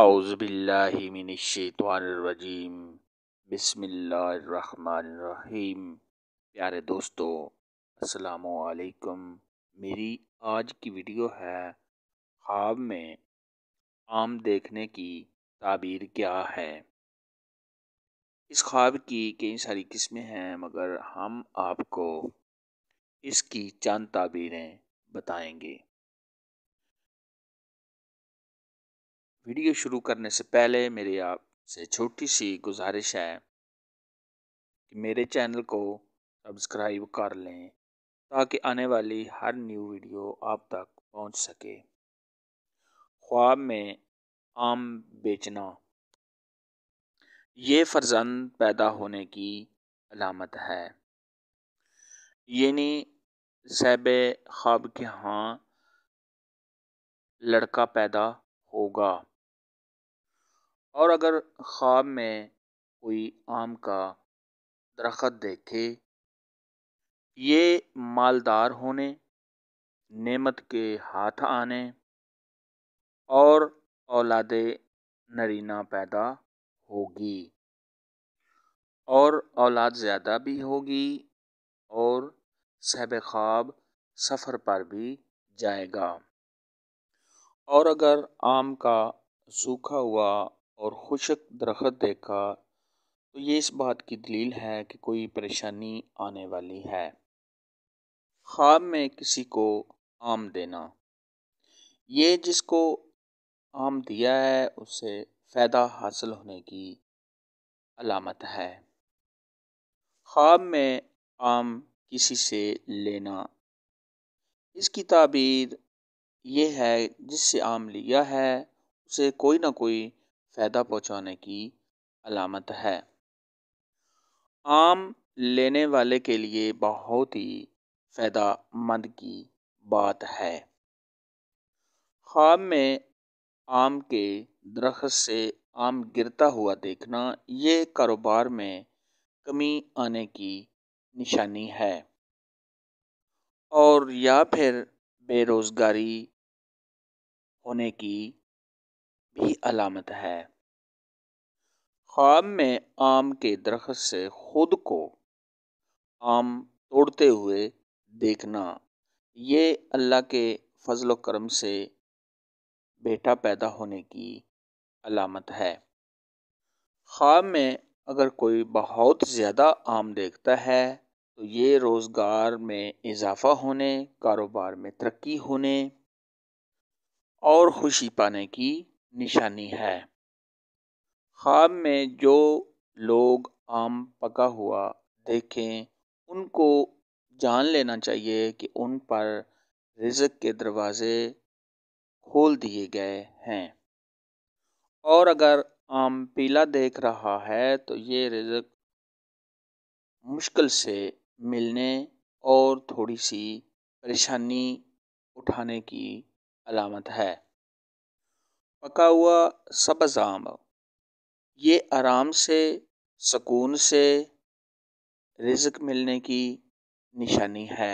आउज़बिल्लिमिनशैतवानरजीम बिसमीम प्यारे दोस्तों अस्सलाम मेरी आज की वीडियो है ख्वाब में आम देखने की ताबीर क्या है इस ख्वाब की कई सारी किस्में हैं मगर हम आपको इसकी चंद ताबीरें बताएंगे वीडियो शुरू करने से पहले मेरी आपसे छोटी सी गुजारिश है कि मेरे चैनल को सब्सक्राइब कर लें ताकि आने वाली हर न्यू वीडियो आप तक पहुंच सके ख्वाब में आम बेचना ये फर्जंद पैदा होने की अलामत है यानी सैब ख्वाब के हाँ लड़का पैदा होगा और अगर ख्वाब में कोई आम का दरख्त देखे ये मालदार होने नेमत के हाथ आने और औलाद नरीना पैदा होगी और औलाद ज़्यादा भी होगी और सहब ख्वाब सफ़र पर भी जाएगा और अगर आम का सूखा हुआ और खुशक दरख्त देखा तो ये इस बात की दलील है कि कोई परेशानी आने वाली है ख्वाब में किसी को आम देना ये जिसको आम दिया है उससे फ़ायदा हासिल होने की अलामत है ख्वाब में आम किसी से लेना इसकी ताबीर ये है जिससे आम लिया है उसे कोई ना कोई फ़ायदा पहुंचाने की अलामत है आम लेने वाले के लिए बहुत ही फ़ायदा मंद की बात है ख्वाब में आम के दरख्त से आम गिरता हुआ देखना ये कारोबार में कमी आने की निशानी है और या फिर बेरोज़गारी होने की भी अलामत है ख्वाब में आम के दरख्त से खुद को आम तोड़ते हुए देखना ये अल्लाह के फजल करम से बेटा पैदा होने की अलामत है ख्वाब में अगर कोई बहुत ज़्यादा आम देखता है तो ये रोज़गार में इजाफा होने कारोबार में तरक्की होने और खुशी पाने की निशानी है ख्वाब में जो लोग आम पका हुआ देखें उनको जान लेना चाहिए कि उन पर रिजक के दरवाज़े खोल दिए गए हैं और अगर आम पीला देख रहा है तो ये रिजक मुश्किल से मिलने और थोड़ी सी परेशानी उठाने की अलामत है पका हुआ सब्ज़ आम ये आराम से सुकून से रिज़्क मिलने की निशानी है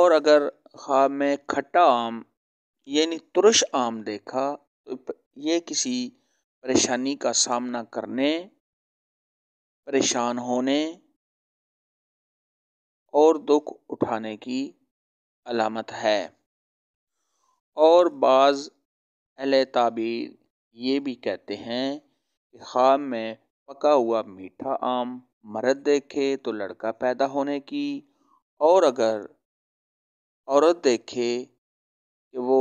और अगर ख़्वाब में खट्टा आम यानी तुरश आम देखा तो ये किसी परेशानी का सामना करने परेशान होने और दुख उठाने की अलामत है और बाज़ अल ताबीर ये भी कहते हैं कि ख़्वाब में पका हुआ मीठा आम मर्द देखे तो लड़का पैदा होने की और अगर औरत देखे कि वो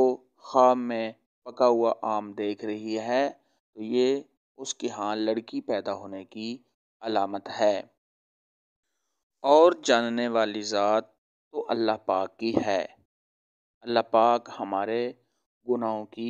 ख़्वाब में पका हुआ आम देख रही है तो ये उसके यहाँ लड़की पैदा होने की अलामत है और जानने वाली ज़ात तो अल्लाह पाक की है अल्लाह पाक हमारे गुनाहों की